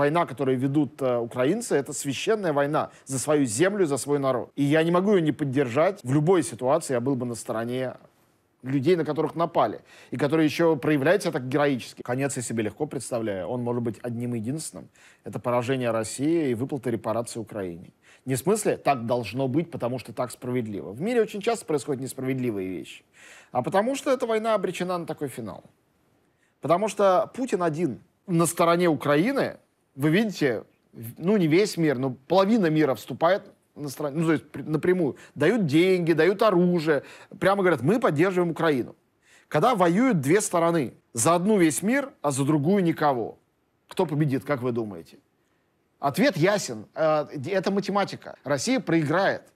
Война, которую ведут э, украинцы, это священная война за свою землю, за свой народ. И я не могу ее не поддержать. В любой ситуации я был бы на стороне людей, на которых напали, и которые еще проявляются так героически. Конец я себе легко представляю. Он может быть одним единственным. Это поражение России и выплата репарации Украине. Не в смысле так должно быть, потому что так справедливо. В мире очень часто происходят несправедливые вещи. А потому что эта война обречена на такой финал. Потому что Путин один на стороне Украины вы видите, ну не весь мир, но половина мира вступает на стороне, ну то есть напрямую, дают деньги, дают оружие, прямо говорят, мы поддерживаем Украину. Когда воюют две стороны, за одну весь мир, а за другую никого, кто победит, как вы думаете? Ответ ясен. Э, это математика. Россия проиграет.